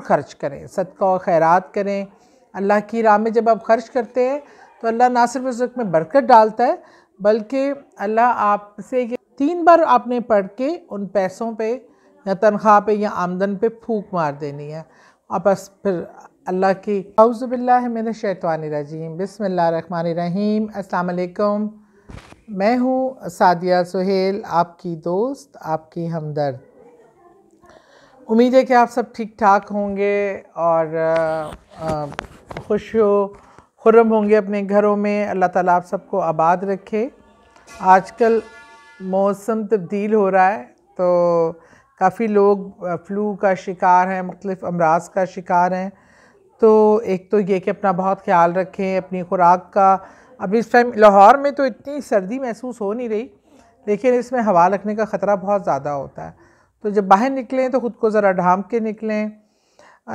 ज़रूर ख़र्च करें सदका और खैरात करें अल्लाह की राह में जब आप ख़र्च करते हैं तो अल्लाह ना सिर्फ उस में बरकत डालता है बल्कि अल्लाह आपसे तीन बार आपने पढ़ के उन पैसों पे या तनख्वाह पे या आमदन पे फूक मार देनी है और बस फिर अल्लाह की अउज़बिल्ला मेरे शैतवान रजीम बसमिल्ल रहीम मैं हूँ सादिया सुहेल आपकी दोस्त आपकी हमदर्द उम्मीद है कि आप सब ठीक ठाक होंगे और खुश हो खुर्रम होंगे अपने घरों में अल्लाह ताला आप सबको आबाद रखे आजकल मौसम तब्दील तो हो रहा है तो काफ़ी लोग फ्लू का शिकार हैं मुख्तफ अमराज का शिकार हैं तो एक तो ये कि अपना बहुत ख्याल रखें अपनी खुराक का अब इस टाइम लाहौर में तो इतनी सर्दी महसूस हो नहीं रही लेकिन इसमें हवा लगने का ख़तरा बहुत ज़्यादा होता है तो जब बाहर निकलें तो ख़ुद को ज़रा ढांप के निकलें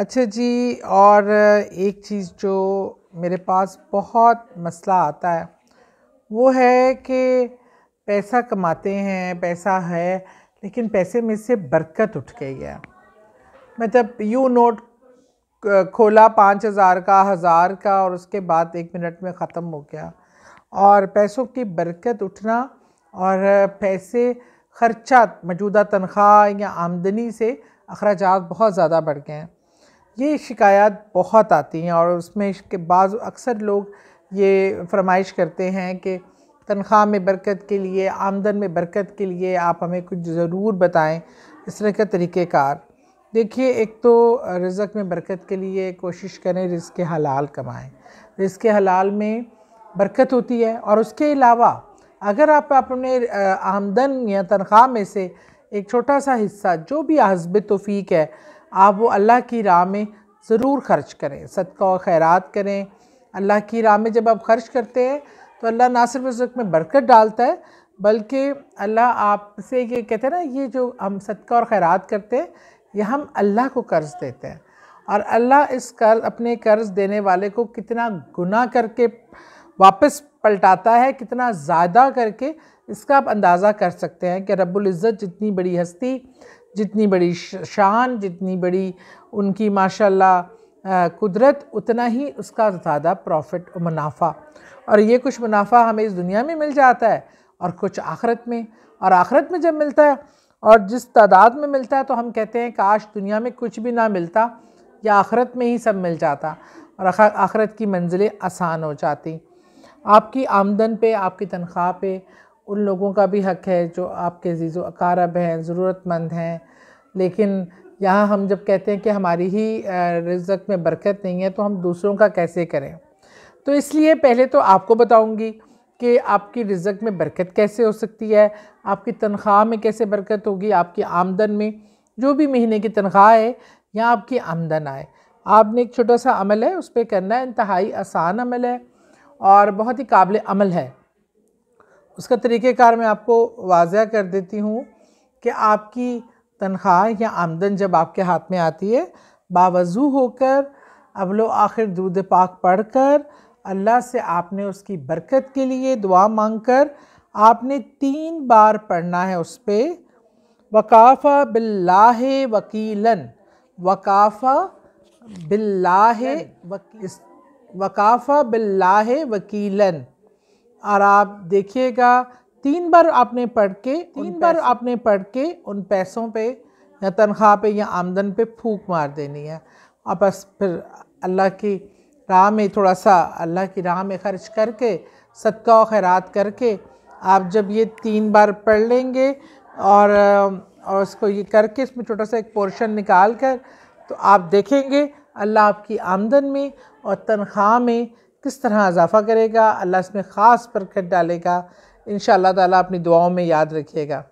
अच्छा जी और एक चीज़ जो मेरे पास बहुत मसला आता है वो है कि पैसा कमाते हैं पैसा है लेकिन पैसे में से बरकत उठ गई है मतलब यू नोट खोला पाँच हज़ार का हज़ार का और उसके बाद एक मिनट में ख़त्म हो गया और पैसों की बरकत उठना और पैसे खर्चा मौजूदा तनख्वाह या आमदनी से अखराज बहुत ज़्यादा बढ़ गए हैं ये शिकायत बहुत आती हैं और उसमें के बाद अक्सर लोग ये फरमाइश करते हैं कि तनख्वाह में बरकत के लिए आमदन में बरकत के लिए आप हमें कुछ ज़रूर बताएं इस तरह का तरीक़ेकार देखिए एक तो रिज़क में बरकत के लिए कोशिश करें रिज़ के हलाल कमाएं रिज़ के हलाल में बरकत होती है और उसके अलावा अगर आप अपने आमदन या तनख्वाह में से एक छोटा सा हिस्सा जो भी हजब तोफ़ीक है आप वो अल्लाह की राह में ज़रूर खर्च करें सदका और ख़ैरात करें अल्लाह की राह में जब आप ख़र्च करते हैं तो अल्लाह ना सिर्फ उस में बरकत डालता है बल्कि अल्लाह आपसे ये कहते हैं ना ये जो हम सदका और ख़ैरात करते हैं ये हम अल्लाह को कर्ज़ देते हैं और अल्लाह इस कर्ज अपने कर्ज़ देने वाले को कितना गुना करके वापस पलटाता है कितना ज़्यादा करके इसका आप अंदाज़ा कर सकते हैं कि रब्ज़त जितनी बड़ी हस्ती जितनी बड़ी शान जितनी बड़ी उनकी माशाल्लाह कुदरत उतना ही उसका ज़्यादा प्रॉफिट और मुनाफा और ये कुछ मुनाफा हमें इस दुनिया में मिल जाता है और कुछ आखरत में और आखरत में जब मिलता है और जिस तादाद में मिलता है तो हम कहते हैं काश दुनिया में कुछ भी ना मिलता या आखरत में ही सब मिल जाता और आखरत की मंजिलें आसान हो जाती आपकी आमदन पे आपकी तनख्वाह पे उन लोगों का भी हक है जो आपके जीज़ो अकारब हैं ज़रूरतमंद हैं लेकिन यहाँ हम जब कहते हैं कि हमारी ही रिजक में बरकत नहीं है तो हम दूसरों का कैसे करें तो इसलिए पहले तो आपको बताऊँगी कि आपकी रिजक में बरकत कैसे हो सकती है आपकी तनख्वाह में कैसे बरकत होगी आपकी आमदन में जो भी महीने की तनख्वाह है या आपकी आमदन आए आपने एक छोटा सा अमल है उस पर करना है इंतहाई आसान अमल है और बहुत ही काबिल अमल है उसका तरीक़ेकार मैं आपको वाजह कर देती हूँ कि आपकी तनख्वाह या आमदन जब आपके हाथ में आती है बावजू होकर अब लो आखिर दूध पाक पढ़ कर अल्लाह से आपने उसकी बरकत के लिए दुआ मांग कर आपने तीन बार पढ़ना है उस पर वकाफ़ा बिल्लाह वकीलन वकाफ़ा बिल्लाह वकी वकाफ़ा बिल्लाह वकीलन और आप देखिएगा तीन बार आपने पढ़ के तीन बार आपने पढ़ के उन पैसों पे या तनख्वाह पे या आमदन पे फूक मार देनी है और बस फिर अल्लाह की राह में थोड़ा सा अल्लाह की राह में ख़र्च करके सदका और खैरात करके आप जब ये तीन बार पढ़ लेंगे और और उसको ये करके इसमें छोटा सा एक पोर्शन निकाल कर तो आप देखेंगे अल्लाह आपकी आमदन में और तनख्वाह में किस तरह इजाफ़ा करेगा अल्लाह इसमें ख़ास बरकत डालेगा इन ताला अपनी दुआओं में याद रखिएगा